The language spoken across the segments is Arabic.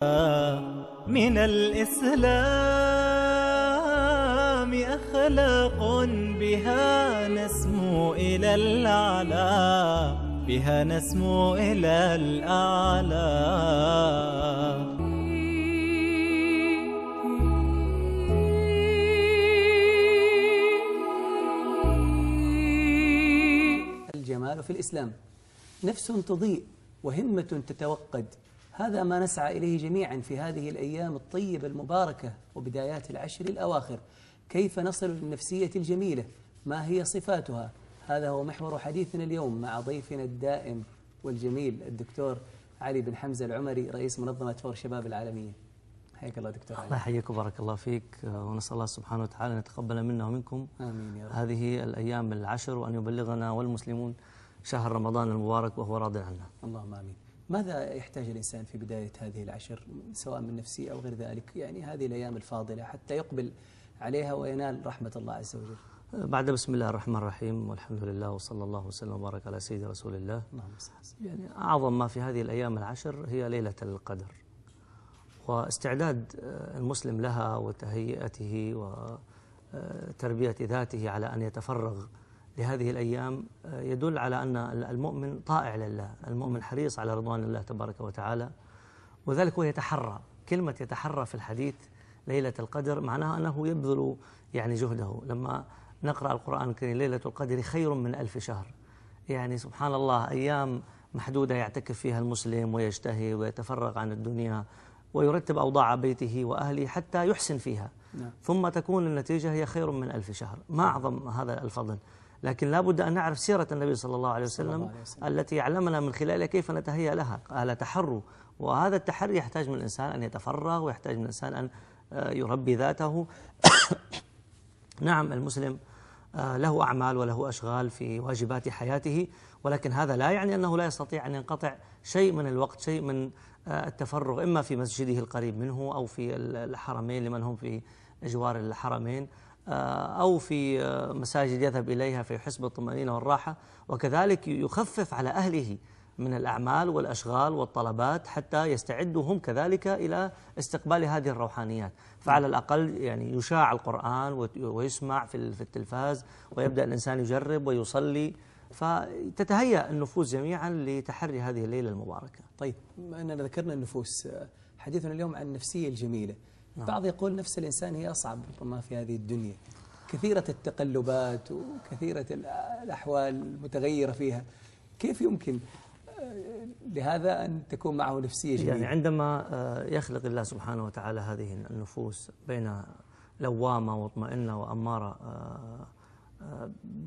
من الإسلام أخلاق بها نسمو إلى الأعلى بها نسمو إلى الأعلى الجمال في الإسلام نفس تضيء وهمة تتوقد هذا ما نسعى إليه جميعا في هذه الأيام الطيبة المباركة وبدايات العشر الأواخر كيف نصل للنفسية الجميلة ما هي صفاتها هذا هو محور حديثنا اليوم مع ضيفنا الدائم والجميل الدكتور علي بن حمزة العمري رئيس منظمة فور شباب العالمية حياك الله دكتور الله يحييك وبارك الله فيك ونسأل الله سبحانه وتعالى أن يتقبل منا ومنكم آمين يا رب. هذه الأيام العشر وأن يبلغنا والمسلمون شهر رمضان المبارك وهو راض عنا اللهم آمين ماذا يحتاج الإنسان في بداية هذه العشر سواء من نفسي أو غير ذلك يعني هذه الأيام الفاضلة حتى يقبل عليها وينال رحمة الله عز وجل بعد بسم الله الرحمن الرحيم والحمد لله وصلى الله وسلم وبارك على سيدنا رسول الله يعني أعظم ما في هذه الأيام العشر هي ليلة القدر واستعداد آه، المسلم لها وتهيئته وتربية ذاته على أن يتفرغ لهذه الأيام آه، يدل على أن المؤمن طائع لله المؤمن حريص على رضوان الله تبارك وتعالى وذلك هو يتحرى كلمة يتحرى في الحديث ليلة القدر معناها أنه يبذل يعني جهده لما نقرأ القرآن الكريم ليلة القدر خير من ألف شهر يعني سبحان الله أيام محدودة يعتكف فيها المسلم ويجتهي ويتفرغ عن الدنيا ويرتب أوضاع بيته وأهله حتى يحسن فيها نعم. ثم تكون النتيجة هي خير من ألف شهر ما أعظم هذا الفضل لكن لا بد أن نعرف سيرة النبي صلى الله عليه وسلم, الله عليه وسلم. التي علمنا من خلالها كيف نتهيأ لها على تحروا وهذا التحري يحتاج من الإنسان أن يتفرغ ويحتاج من الإنسان أن آه، يربي ذاته نعم المسلم آه، له أعمال وله أشغال في واجبات حياته ولكن هذا لا يعني أنه لا يستطيع أن ينقطع شيء من الوقت شيء من آه، التفرغ إما في مسجده القريب منه أو في الحرمين لمن هم في جوار الحرمين آه، أو في آه، مساجد يذهب إليها في حسب الطمأنينة والراحة وكذلك يخفف على أهله من الأعمال والأشغال والطلبات حتى يستعدوا هم كذلك إلى استقبال هذه الروحانيات فعلى الأقل يعني يشاع القرآن ويسمع في التلفاز ويبدأ الإنسان يجرب ويصلي فتتهيأ النفوس جميعا لتحري هذه الليلة المباركة طيب أننا ذكرنا النفوس آه، حديثنا اليوم عن النفسية الجميلة نعم. بعض يقول نفس الإنسان هي أصعب ربما في هذه الدنيا كثيرة التقلبات وكثيرة الأحوال المتغيرة فيها كيف يمكن آه، لهذا أن تكون معه نفسية جديدة يعني عندما آه، يخلق الله سبحانه وتعالى هذه النفوس بين لوامة ومطمئنة وأمارة آه،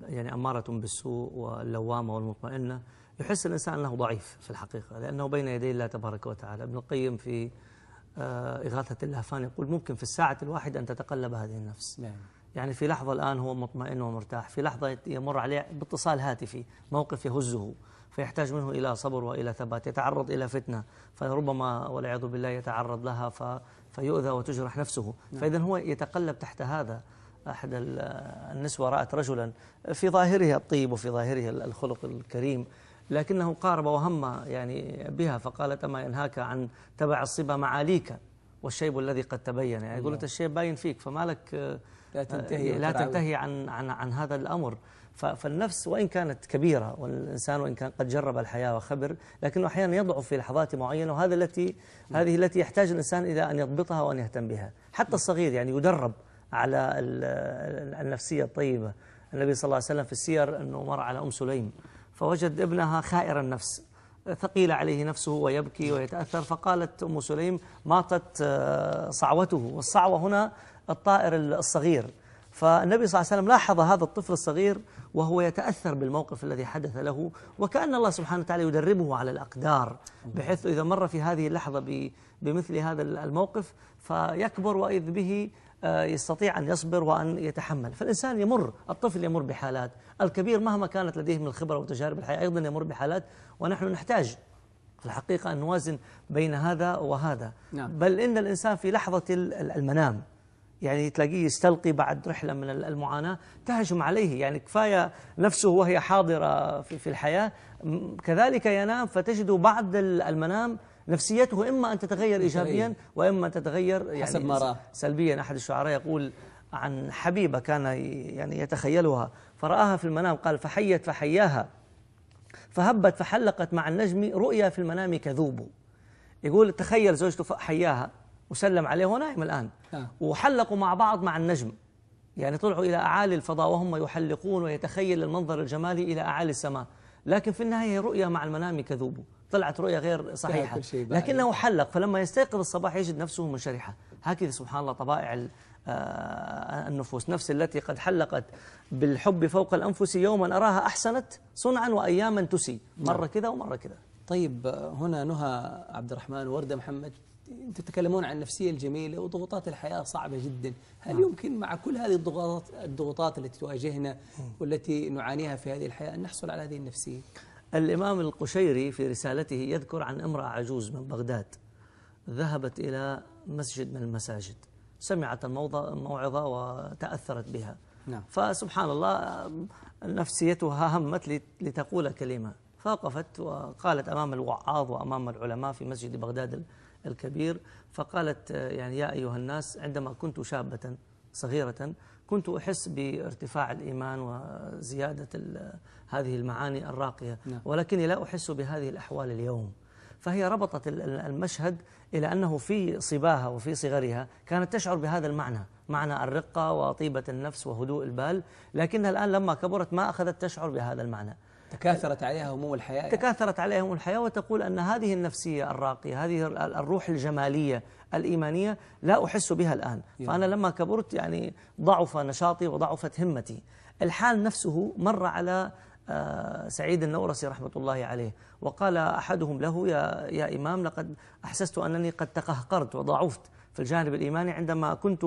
يعني أمارة بالسوء واللوامة والمطمئنة يحس الإنسان أنه ضعيف في الحقيقة لأنه بين يدي الله تبارك وتعالى ابن القيم في إغاثة اللهفان يقول ممكن في الساعة الواحدة أن تتقلب هذه النفس نعم. يعني في لحظة الآن هو مطمئن ومرتاح في لحظة يمر عليه باتصال هاتفي موقف يهزه فيحتاج منه إلى صبر وإلى ثبات يتعرض إلى فتنة فربما والعياذ بالله يتعرض لها ف... فيؤذى وتجرح نفسه نعم. فإذا هو يتقلب تحت هذا أحد النسوة رأت رجلا في ظاهره الطيب وفي ظاهره الخلق الكريم لكنه قارب وهم يعني بها فقالت أما ينهاك عن تبع الصبا معاليك والشيب الذي قد تبين يعني قلت نعم. الشيب باين فيك فما لك لا آه، تنتهي, لا تنتهي عن, عن, عن هذا الأمر فالنفس وإن كانت كبيرة والإنسان وإن كان قد جرب الحياة وخبر لكنه أحيانا يضعف في لحظات معينة وهذا التي نعم. هذه التي يحتاج الإنسان إلى أن يضبطها وأن يهتم بها حتى نعم. الصغير يعني يدرب على النفسية الطيبة النبي صلى الله عليه وسلم في السير أنه مر على أم سليم فوجد ابنها خائر النفس ثقيل عليه نفسه ويبكي ويتأثر فقالت أم سليم ماتت آه، صعوته والصعوة هنا الطائر الصغير فالنبي صلى الله عليه وسلم لاحظ هذا الطفل الصغير وهو يتأثر بالموقف الذي حدث له وكأن الله سبحانه وتعالى يدربه على الأقدار بحيث إذا مر في هذه اللحظة بمثل هذا الموقف فيكبر وإذ به يستطيع أن يصبر وأن يتحمل فالإنسان يمر الطفل يمر بحالات الكبير مهما كانت لديه من الخبرة وتجارب الحياة أيضا يمر بحالات ونحن نحتاج في الحقيقة أن نوازن بين هذا وهذا نعم. بل إن الإنسان في لحظة المنام يعني تلاقيه يستلقي بعد رحلة من المعاناة تهجم عليه يعني كفاية نفسه وهي حاضرة في الحياة كذلك ينام فتجد بعد المنام نفسيته إما أن تتغير إيجابيا وإما أن تتغير يعني حسب ما رأى سلبيا أحد الشعراء يقول عن حبيبة كان يعني يتخيلها فرآها في المنام قال فحيت فحياها فهبت فحلقت مع النجم رؤيا في المنام كذوب يقول تخيل زوجته حياها وسلم عليه ونائم الآن آه. وحلقوا مع بعض مع النجم يعني طلعوا إلى أعالي الفضاء وهم يحلقون ويتخيل المنظر الجمالي إلى أعالي السماء لكن في النهاية رؤيا مع المنام كذوب طلعت رؤية غير صحيحة لكنه حلق فلما يستيقظ الصباح يجد نفسه مشرحة هكذا سبحان الله طبائع آه، النفوس نفس التي قد حلقت بالحب فوق الأنفس يوما أراها أحسنت صنعا وأياما تسي مرة نعم. كذا ومرة كذا طيب هنا نهى عبد الرحمن وردة محمد تتكلمون عن النفسية الجميلة وضغوطات الحياة صعبة جدا هل نعم. يمكن مع كل هذه الضغوطات الضغوطات التي تواجهنا والتي نعانيها في هذه الحياة أن نحصل على هذه النفسية؟ الإمام القشيري في رسالته يذكر عن امرأة عجوز من بغداد ذهبت إلى مسجد من المساجد سمعت الموضة الموعظة وتأثرت بها نعم. فسبحان الله نفسيتها همت لتقول كلمة فوقفت وقالت أمام الوعاظ وأمام العلماء في مسجد بغداد الكبير فقالت يعني يا أيها الناس عندما كنت شابة صغيرة كنت أحس بارتفاع الإيمان وزيادة هذه المعاني الراقية نعم. ولكني لا أحس بهذه الأحوال اليوم فهي ربطت المشهد إلى أنه في صباها وفي صغرها كانت تشعر بهذا المعنى معنى الرقة وطيبة النفس وهدوء البال لكنها الآن لما كبرت ما أخذت تشعر بهذا المعنى تكاثرت عليها هموم الحياة تكاثرت عليها هموم الحياة وتقول أن هذه النفسية الراقية هذه الروح الجمالية الإيمانية لا أحس بها الآن فأنا لما كبرت يعني ضعف نشاطي وضعفت همتي الحال نفسه مر على آه، سعيد النورسي رحمة الله عليه وقال أحدهم له يا, يا إمام لقد أحسست أنني قد تقهقرت وضعفت في الجانب الإيماني عندما كنت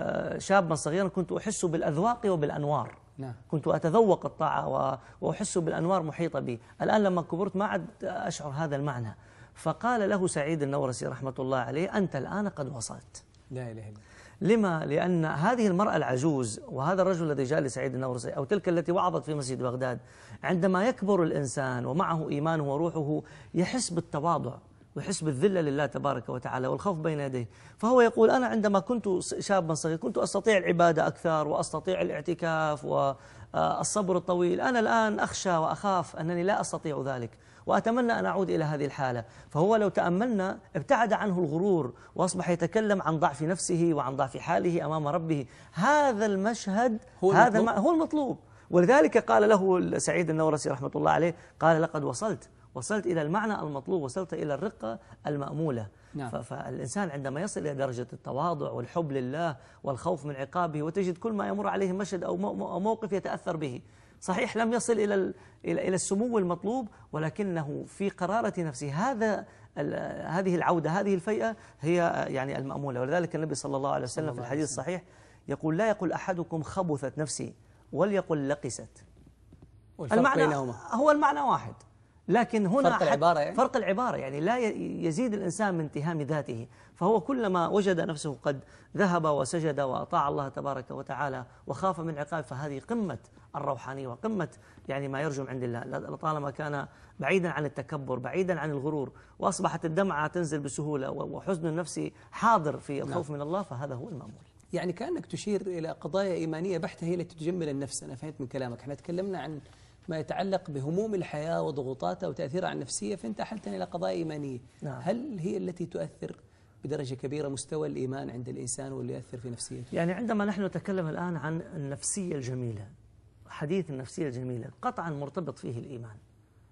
آه، شابا صغيرا كنت أحس بالأذواق وبالأنوار نعم. كنت أتذوق الطاعة وأحس بالأنوار محيطة بي الآن لما كبرت ما عد أشعر هذا المعنى فقال له سعيد النورسي رحمة الله عليه أنت الآن قد وصلت لا إله إلا لما؟ لأن هذه المرأة العجوز وهذا الرجل الذي جاء لسعيد النورسي أو تلك التي وعظت في مسجد بغداد عندما يكبر الإنسان ومعه إيمانه وروحه يحس بالتواضع ويحس بالذلة لله تبارك وتعالى والخوف بين يديه فهو يقول أنا عندما كنت شابا صغيرا كنت أستطيع العبادة أكثر وأستطيع الاعتكاف والصبر الطويل أنا الآن أخشى وأخاف أنني لا أستطيع ذلك وأتمنى أن أعود إلى هذه الحالة فهو لو تأملنا ابتعد عنه الغرور وأصبح يتكلم عن ضعف نفسه وعن ضعف حاله أمام ربه هذا المشهد هو هذا المطلوب. هو المطلوب ولذلك قال له سعيد النورسي رحمة الله عليه قال لقد وصلت وصلت إلى المعنى المطلوب وصلت إلى الرقة المأمولة نعم. فالإنسان عندما يصل إلى درجة التواضع والحب لله والخوف من عقابه وتجد كل ما يمر عليه مشهد أو موقف يتأثر به صحيح لم يصل إلى إلى السمو المطلوب ولكنه في قرارة نفسه هذا هذه العودة هذه الفيئة هي يعني المأمولة ولذلك النبي صلى الله عليه وسلم في الحديث الصحيح يقول لا يقول أحدكم خبثت نفسي وليقل لقست المعنى هو المعنى واحد لكن هنا فرق العبارة يعني؟ فرق العبارة يعني لا يزيد الإنسان من تهام ذاته فهو كلما وجد نفسه قد ذهب وسجد وأطاع الله تبارك وتعالى وخاف من عقاب فهذه قمة الروحانية وقمة يعني ما يرجم عند الله لطالما كان بعيدا عن التكبر بعيدا عن الغرور وأصبحت الدمعة تنزل بسهولة وحزن النفس حاضر في الخوف نعم. من الله فهذا هو المأمول يعني كأنك تشير إلى قضايا إيمانية بحتة هي التي تجمل النفس أنا فهمت من كلامك احنا تكلمنا عن ما يتعلق بهموم الحياة وضغوطاتها وتأثيرها على النفسية فأنت حلتني إلى قضايا إيمانية نعم. هل هي التي تؤثر بدرجة كبيرة مستوى الإيمان عند الإنسان واللي يؤثر في نفسيته يعني عندما نحن نتكلم الآن عن النفسية الجميلة حديث النفسية الجميلة قطعا مرتبط فيه الإيمان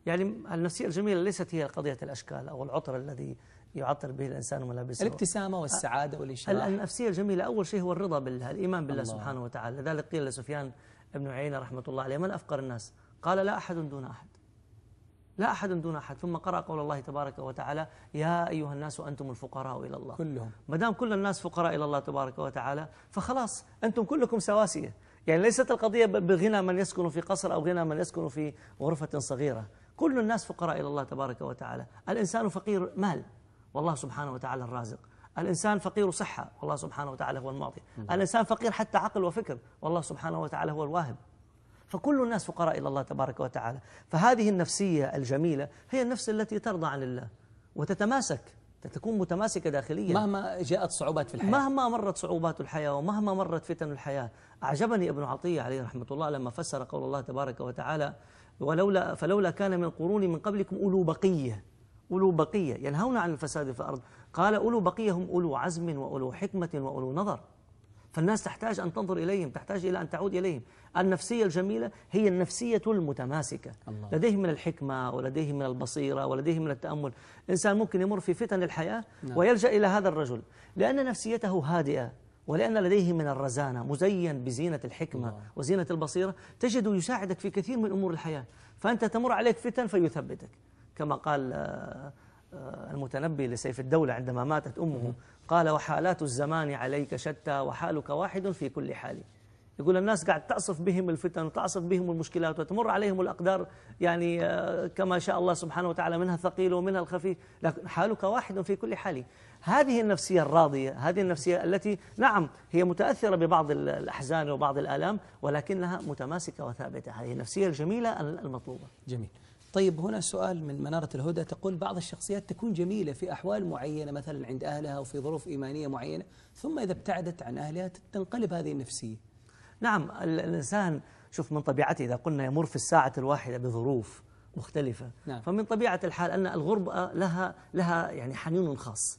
يعني النفسية الجميلة ليست هي قضية الأشكال أو العطر الذي يعطر به الإنسان ملابسه الابتسامة والسعادة والإشراح النفسية الجميلة أول شيء هو الرضا بالله الإيمان بالله الله. سبحانه وتعالى لذلك قيل لسفيان ابن عيينة رحمة الله عليه من أفقر الناس قال لا أحد دون أحد لا أحد دون أحد ثم قرأ قول الله تبارك وتعالى يا أيها الناس أنتم الفقراء إلى الله كلهم ما دام كل الناس فقراء إلى الله تبارك وتعالى فخلاص أنتم كلكم سواسية يعني ليست القضية بغنى من يسكن في قصر أو غنى من يسكن في غرفة صغيرة كل الناس فقراء إلى الله تبارك وتعالى الإنسان فقير مال والله سبحانه وتعالى الرازق الإنسان فقير صحة والله سبحانه وتعالى هو المعطي الإنسان فقير حتى عقل وفكر والله سبحانه وتعالى هو الواهب فكل الناس فقراء إلى الله تبارك وتعالى فهذه النفسية الجميلة هي النفس التي ترضى عن الله وتتماسك تكون متماسكة داخليا مهما جاءت صعوبات في الحياة مهما مرت صعوبات الحياة ومهما مرت فتن الحياة أعجبني ابن عطية عليه رحمة الله لما فسر قول الله تبارك وتعالى ولولا فلولا كان من قرون من قبلكم أولو بقية أولو بقية ينهون عن الفساد في الأرض قال أولو بقية هم أولو عزم وأولو حكمة وأولو نظر فالناس تحتاج أن تنظر إليهم تحتاج إلى أن تعود إليهم النفسية الجميلة هي النفسية المتماسكة الله. لديهم من الحكمة ولديهم من البصيرة ولديهم من التأمل إنسان ممكن يمر في فتن الحياة نعم. ويلجأ إلى هذا الرجل لأن نفسيته هادئة ولأن لديه من الرزانة مزين بزينة الحكمة الله. وزينة البصيرة تجد يساعدك في كثير من أمور الحياة فأنت تمر عليك فتن فيثبتك كما قال آه، آه، المتنبي لسيف الدولة عندما ماتت أمه قال وحالات الزمان عليك شتى وحالك واحد في كل حال يقول الناس قاعد تعصف بهم الفتن وتعصف بهم المشكلات وتمر عليهم الأقدار يعني آه، كما شاء الله سبحانه وتعالى منها الثقيل ومنها الخفي لكن حالك واحد في كل حال هذه النفسية الراضية هذه النفسية التي نعم هي متأثرة ببعض الأحزان وبعض الآلام ولكنها متماسكة وثابتة هذه النفسية الجميلة المطلوبة جميل طيب هنا سؤال من منارة الهدى تقول بعض الشخصيات تكون جميلة في أحوال معينة مثلا عند أهلها وفي ظروف إيمانية معينة ثم إذا ابتعدت عن أهلها تنقلب هذه النفسية نعم الإنسان شوف من طبيعته إذا قلنا يمر في الساعة الواحدة بظروف مختلفة نعم. فمن طبيعة الحال أن الغربة لها لها يعني حنين خاص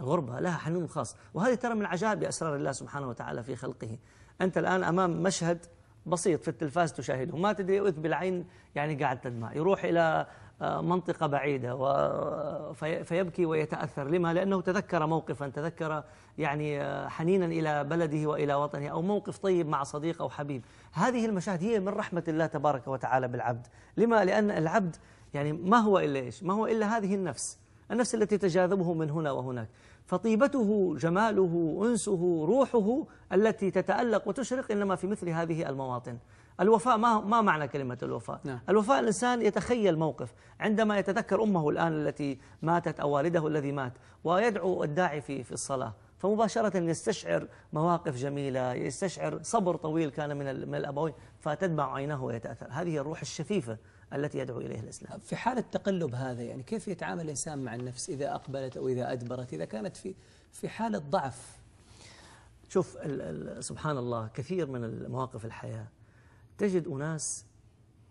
الغربة لها حنين خاص وهذه ترى من عجائب أسرار الله سبحانه وتعالى في خلقه أنت الآن أمام مشهد بسيط في التلفاز تشاهده ما تدري إذ بالعين يعني قاعد تدمع يروح إلى آه، منطقة بعيدة آه، فيبكي ويتأثر لما لأنه تذكر موقفا تذكر يعني آه، حنينا إلى بلده وإلى وطنه أو موقف طيب مع صديق أو حبيب هذه المشاهد هي من رحمة الله تبارك وتعالى بالعبد لما لأن العبد يعني ما هو إلا إيش ما هو إلا هذه النفس النفس التي تجاذبه من هنا وهناك فطيبته جماله أنسه روحه التي تتألق وتشرق إنما في مثل هذه المواطن الوفاء ما ما معنى كلمة الوفاء؟ نعم. الوفاء الإنسان يتخيل موقف عندما يتذكر أمه الآن التي ماتت أو والده الذي مات ويدعو الداعي في في الصلاة فمباشرة يستشعر مواقف جميلة يستشعر صبر طويل كان من من الأبوين فتدمع عيناه ويتأثر هذه الروح الشفيفة التي يدعو إليها الإسلام في حال التقلب هذا يعني كيف يتعامل الإنسان مع النفس إذا أقبلت أو إذا أدبرت إذا كانت في في حالة ضعف شوف سبحان الله كثير من المواقف الحياة تجد أناس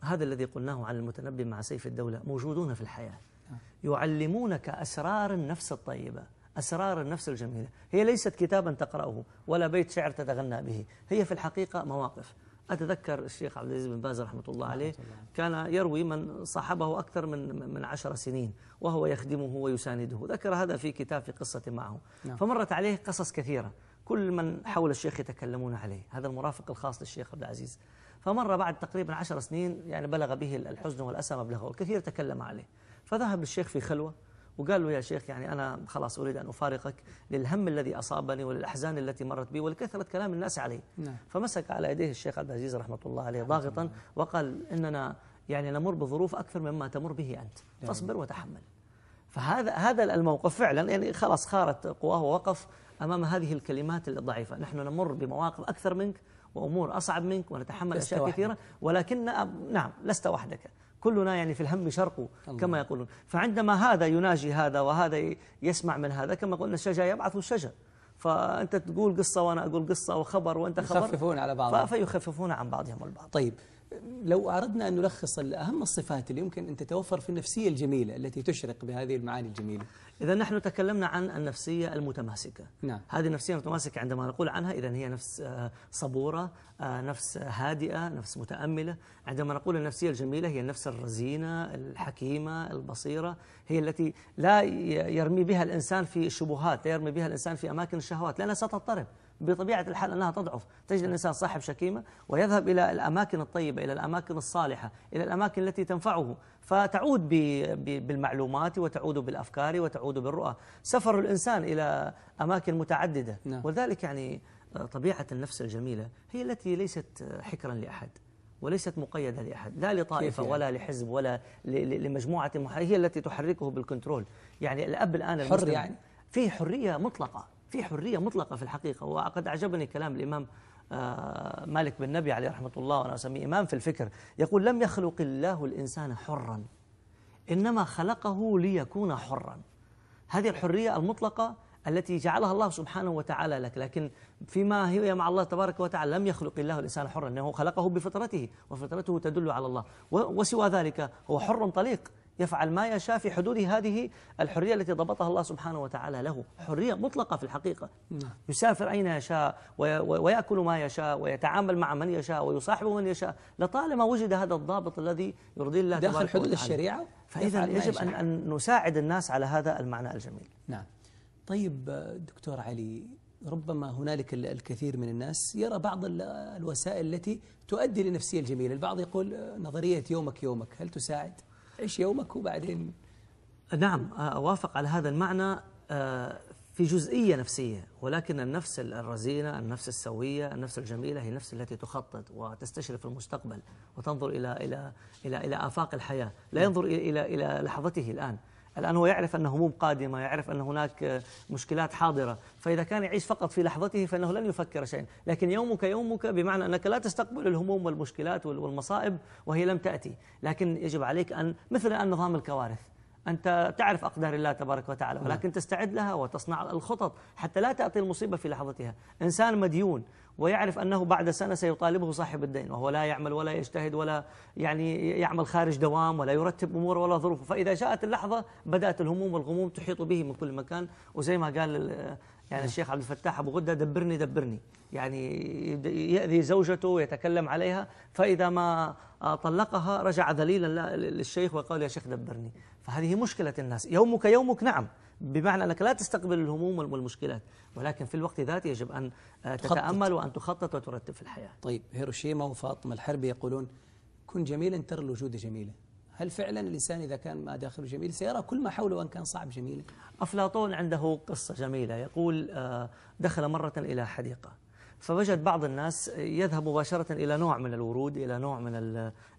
هذا الذي قلناه عن المتنبي مع سيف الدولة موجودون في الحياة آه. يعلمونك أسرار النفس الطيبة أسرار النفس الجميلة هي ليست كتابا تقرأه ولا بيت شعر تتغنى به هي في الحقيقة مواقف أتذكر الشيخ عبد العزيز بن باز رحمة الله عليه كان يروي من صاحبه أكثر من من عشر سنين وهو يخدمه ويسانده ذكر هذا في كتاب في قصة معه نعم. فمرت عليه قصص كثيرة كل من حول الشيخ يتكلمون عليه هذا المرافق الخاص للشيخ عبد العزيز فمر بعد تقريبا عشر سنين يعني بلغ به الحزن والأسى مبلغه الكثير تكلم عليه فذهب للشيخ في خلوة وقال له يا شيخ يعني أنا خلاص أريد أن أفارقك للهم الذي أصابني وللأحزان التي مرت بي ولكثرة كلام الناس عليه نعم. فمسك على يديه الشيخ عبد العزيز رحمة الله عليه ضاغطا وقال إننا يعني نمر بظروف أكثر مما تمر به أنت فاصبر وتحمل فهذا هذا الموقف فعلا يعني خلاص خارت قواه ووقف أمام هذه الكلمات الضعيفة نحن نمر بمواقف أكثر منك وأمور أصعب منك ونتحمل أشياء كثيرة ولكن نعم لست وحدك كلنا يعني في الهم شرق كما يقولون فعندما هذا يناجي هذا وهذا يسمع من هذا كما قلنا الشجا يبعث الشجا فأنت تقول قصة وأنا أقول قصة وخبر وأنت خبر يخففون على بعض فيخففون عن بعضهم البعض طيب لو أردنا أن نلخص أهم الصفات اللي يمكن أن تتوفر في النفسية الجميلة التي تشرق بهذه المعاني الجميلة إذا نحن تكلمنا عن النفسية المتماسكة نعم. هذه النفسية المتماسكة عندما نقول عنها إذا هي نفس آه، صبورة آه، نفس هادئة نفس متأملة عندما نقول النفسية الجميلة هي النفس الرزينة الحكيمة البصيرة هي التي لا يرمي بها الإنسان في الشبهات لا يرمي بها الإنسان في أماكن الشهوات لأنها ستضطرب بطبيعة الحال أنها تضعف تجد الإنسان صاحب شكيمة ويذهب إلى الأماكن الطيبة إلى الأماكن الصالحة إلى الأماكن التي تنفعه فتعود بالمعلومات وتعود بالأفكار وتعود بالرؤى سفر الإنسان إلى أماكن متعددة نعم. وذلك ولذلك يعني طبيعة النفس الجميلة هي التي ليست حكرا لأحد وليست مقيدة لأحد لا لطائفة يعني؟ ولا لحزب ولا لمجموعة هي التي تحركه بالكنترول يعني الأب الآن حر يعني فيه حرية مطلقة في حرية مطلقة في الحقيقة وقد أعجبني كلام الإمام آه، مالك بن نبي عليه رحمة الله وأنا أسميه إمام في الفكر يقول لم يخلق الله الإنسان حرا إنما خلقه ليكون حرا هذه الحرية المطلقة التي جعلها الله سبحانه وتعالى لك لكن فيما هي مع الله تبارك وتعالى لم يخلق الله الإنسان حرا إنه خلقه بفطرته وفطرته تدل على الله وسوى ذلك هو حر طليق يفعل ما يشاء في حدود هذه الحرية التي ضبطها الله سبحانه وتعالى له حرية مطلقة في الحقيقة نعم. يسافر أين يشاء ويأكل ما يشاء ويتعامل مع من يشاء ويصاحب من يشاء لطالما وجد هذا الضابط الذي يرضي الله داخل حدود الشريعة فإذا يجب أن, أن نساعد الناس على هذا المعنى الجميل نعم طيب دكتور علي ربما هنالك الكثير من الناس يرى بعض الوسائل التي تؤدي لنفسية الجميلة البعض يقول نظرية يومك يومك هل تساعد؟ عيش يومك وبعدين نعم أوافق على هذا المعنى آه، في جزئية نفسية ولكن النفس الرزينة النفس السوية النفس الجميلة هي النفس التي تخطط وتستشرف المستقبل وتنظر إلى إلى إلى إلى آفاق الحياة لا نعم. ينظر إلى إلى لحظته الآن الآن هو يعرف أن هموم قادمة يعرف أن هناك مشكلات حاضرة فإذا كان يعيش فقط في لحظته فإنه لن يفكر شيئا لكن يومك يومك بمعنى أنك لا تستقبل الهموم والمشكلات والمصائب وهي لم تأتي لكن يجب عليك أن مثل النظام نظام الكوارث أنت تعرف أقدار الله تبارك وتعالى ولكن تستعد لها وتصنع الخطط حتى لا تأتي المصيبة في لحظتها إنسان مديون ويعرف أنه بعد سنة سيطالبه صاحب الدين وهو لا يعمل ولا يجتهد ولا يعني يعمل خارج دوام ولا يرتب أموره ولا ظروفه فإذا جاءت اللحظة بدأت الهموم والغموم تحيط به من كل مكان وزي ما قال يعني نعم. الشيخ عبد الفتاح أبو غدة دبرني دبرني يعني يأذي زوجته يتكلم عليها فإذا ما طلقها رجع ذليلا للشيخ وقال يا شيخ دبرني فهذه مشكلة الناس يومك يومك نعم بمعنى أنك لا تستقبل الهموم والمشكلات ولكن في الوقت ذاته يجب أن تتأمل وأن تخطط وترتب في الحياة طيب هيروشيما وفاطمة الحربي يقولون كن جميلا ترى الوجود جميلا هل فعلا الإنسان إذا كان ما داخله جميل سيرى كل ما حوله وإن كان صعب جميلا أفلاطون عنده قصة جميلة يقول آه، دخل مرة إلى حديقة فوجد بعض الناس يذهب مباشرة إلى نوع من الورود إلى نوع من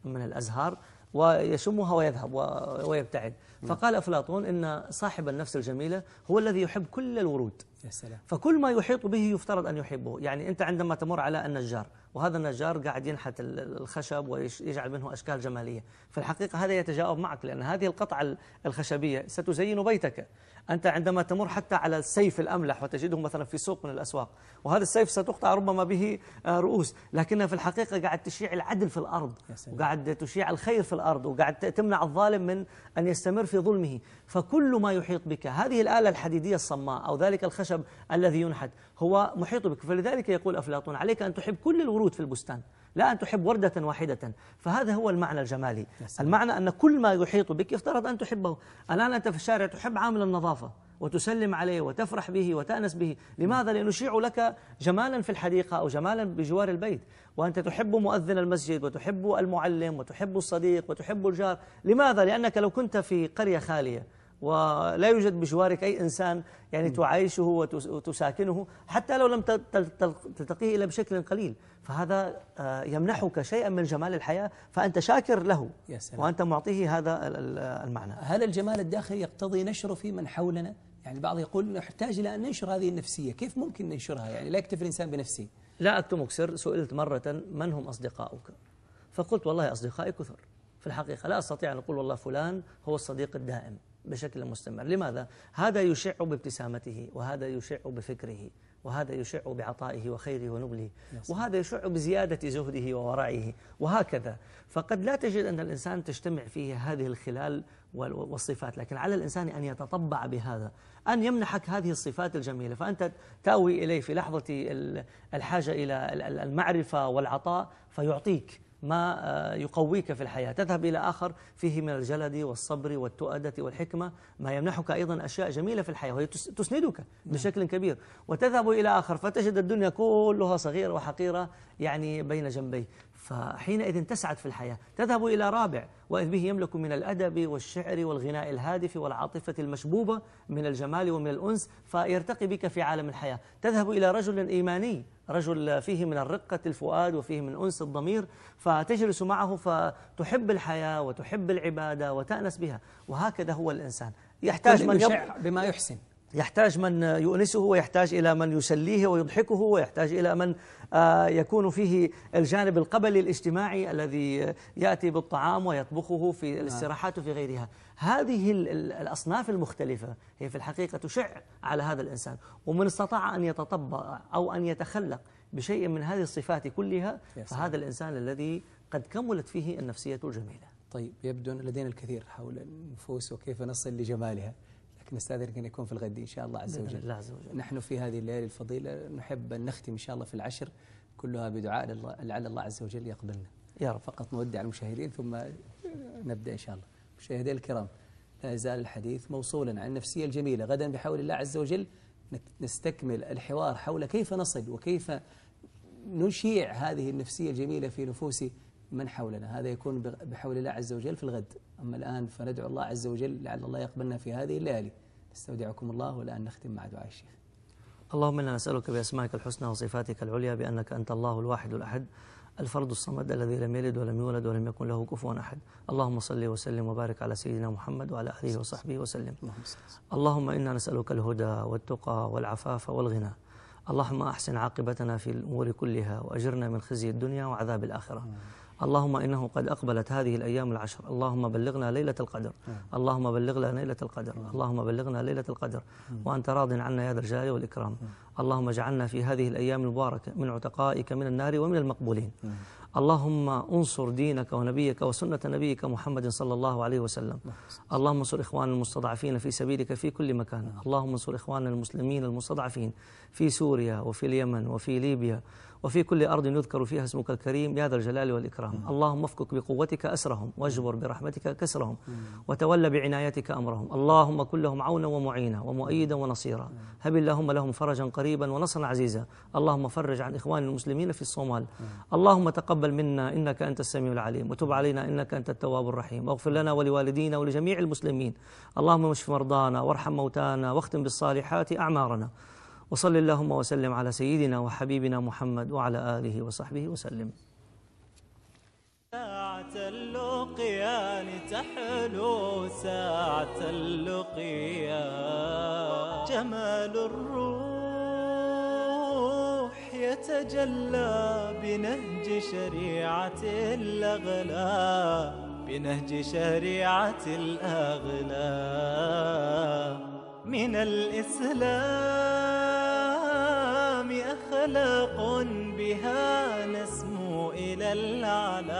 من الأزهار ويشمها ويذهب ويبتعد فقال أفلاطون إن صاحب النفس الجميلة هو الذي يحب كل الورود يا سلام. فكل ما يحيط به يفترض أن يحبه يعني أنت عندما تمر على النجار وهذا النجار قاعد ينحت الخشب ويجعل منه أشكال جمالية في الحقيقة هذا يتجاوب معك لأن هذه القطعة الخشبية ستزين بيتك أنت عندما تمر حتى على السيف الأملح وتجده مثلا في سوق من الأسواق وهذا السيف ستقطع ربما به آه، رؤوس لكنها في الحقيقة قاعد تشيع العدل في الأرض وقاعد تشيع الخير في الأرض وقاعد تمنع الظالم من أن يستمر في ظلمه فكل ما يحيط بك هذه الآلة الحديدية الصماء أو ذلك الخشب الذي ينحت هو محيط بك فلذلك يقول أفلاطون عليك أن تحب كل الورود في البستان لا أن تحب وردة واحدة فهذا هو المعنى الجمالي المعنى أن كل ما يحيط بك يفترض أن تحبه الآن أنت في الشارع تحب عامل النظافة وتسلم عليه وتفرح به وتأنس به لماذا؟ لنشيع لك جمالا في الحديقة أو جمالا بجوار البيت وأنت تحب مؤذن المسجد وتحب المعلم وتحب الصديق وتحب الجار لماذا؟ لأنك لو كنت في قرية خالية ولا يوجد بجوارك أي إنسان يعني تعايشه وتساكنه حتى لو لم تلتقيه إلا بشكل قليل فهذا آه، يمنحك شيئا من جمال الحياة فأنت شاكر له يا سلام. وأنت معطيه هذا المعنى هل الجمال الداخلي يقتضي نشره في من حولنا؟ يعني البعض يقول نحتاج إلى أن ننشر هذه النفسية كيف ممكن ننشرها؟ يعني لا يكتفي الإنسان بنفسه لا أكتمك سر سئلت مرة من هم أصدقائك؟ فقلت والله أصدقائي كثر في الحقيقة لا أستطيع أن أقول والله فلان هو الصديق الدائم بشكل مستمر لماذا؟ هذا يشع بابتسامته وهذا يشع بفكره وهذا يشع بعطائه وخيره ونبله نعم. وهذا يشع بزيادة زهده وورعه وهكذا فقد لا تجد أن الإنسان تجتمع فيه هذه الخلال والصفات لكن على الإنسان أن يتطبع بهذا أن يمنحك هذه الصفات الجميلة فأنت تاوي إليه في لحظة الحاجة إلى المعرفة والعطاء فيعطيك ما آه، يقويك في الحياة تذهب إلى آخر فيه من الجلد والصبر والتؤدة والحكمة ما يمنحك أيضا أشياء جميلة في الحياة وهي تسندك نعم. بشكل كبير وتذهب إلى آخر فتجد الدنيا كلها صغيرة وحقيرة يعني بين جنبيك فحينئذ تسعد في الحياة تذهب إلى رابع وإذ به يملك من الأدب والشعر والغناء الهادف والعاطفة المشبوبة من الجمال ومن الأنس فيرتقي بك في عالم الحياة تذهب إلى رجل إيماني رجل فيه من الرقة الفؤاد وفيه من أنس الضمير فتجلس معه فتحب الحياة وتحب العبادة وتأنس بها وهكذا هو الإنسان يحتاج من يب... بما يحسن يحتاج من يؤنسه ويحتاج إلى من يسليه ويضحكه ويحتاج إلى من آه، يكون فيه الجانب القبلي الاجتماعي الذي يأتي بالطعام ويطبخه في نعم. الاستراحات وفي غيرها هذه الأصناف المختلفة هي في الحقيقة تشع على هذا الإنسان ومن استطاع أن يتطبع أو أن يتخلق بشيء من هذه الصفات كلها فهذا الإنسان الذي قد كملت فيه النفسية الجميلة طيب يبدو أن لدينا الكثير حول النفوس وكيف نصل لجمالها نستاذنك أن يكون في الغد إن شاء الله عز وجل, الله عز وجل. نحن في هذه الليالي الفضيلة نحب أن نختم إن شاء الله في العشر كلها بدعاء لعل الله عز وجل يقبلنا يا رب فقط نودع المشاهدين ثم نبدأ إن شاء الله مشاهدينا الكرام لا يزال الحديث موصولا عن النفسية الجميلة غدا بحول الله عز وجل نستكمل الحوار حول كيف نصل وكيف نشيع هذه النفسية الجميلة في نفوس من حولنا هذا يكون بحول الله عز وجل في الغد أما الآن فندعو الله عز وجل لعل الله يقبلنا في هذه الليالي نستودعكم الله والآن نختم مع دعاء الشيخ اللهم إنا نسألك بأسمائك الحسنى وصفاتك العليا بأنك أنت الله الواحد الأحد الفرد الصمد الذي لم يلد ولم يولد ولم يكن له كفوا أحد اللهم صل وسلم وبارك على سيدنا محمد وعلى آله وصحبه وسلم اللهم إنا نسألك الهدى والتقى والعفاف والغنى اللهم أحسن عاقبتنا في الأمور كلها وأجرنا من خزي الدنيا وعذاب الآخرة اللهم إنه قد أقبلت هذه الأيام العشر اللهم بلغنا ليلة القدر آه. اللهم بلغنا ليلة القدر اللهم بلغنا ليلة القدر آه. وأنت راض عنا يا ذا الجلال والإكرام آه. اللهم اجعلنا في هذه الأيام المباركة من عتقائك من النار ومن المقبولين اللهم انصر دينك ونبيك وسنة نبيك محمد صلى الله عليه وسلم اللهم انصر إخواننا المستضعفين في سبيلك في كل مكان اللهم انصر إخواننا المسلمين المستضعفين في سوريا وفي اليمن وفي ليبيا وفي كل أرض يذكر فيها اسمك الكريم يا ذا الجلال والإكرام مم. اللهم افكك بقوتك أسرهم واجبر برحمتك كسرهم مم. وتولى بعنايتك أمرهم اللهم كن لهم عونا ومعينا ومؤيدا ونصيرا هب اللهم لهم فرجا قريبا ونصرا عزيزا اللهم فرج عن إخوان المسلمين في الصومال مم. اللهم تقبل منا إنك أنت السميع العليم وتب علينا إنك أنت التواب الرحيم واغفر لنا ولوالدينا ولجميع المسلمين اللهم اشف مرضانا وارحم موتانا واختم بالصالحات أعمارنا وصل اللهم وسلم على سيدنا وحبيبنا محمد وعلى آله وصحبه وسلم ساعة اللقيان تحلو ساعة اللقيان جمال الروح يتجلى بنهج شريعة الأغلى بنهج شريعة الأغلى من الإسلام خلق بها نسمو إلى الأعلى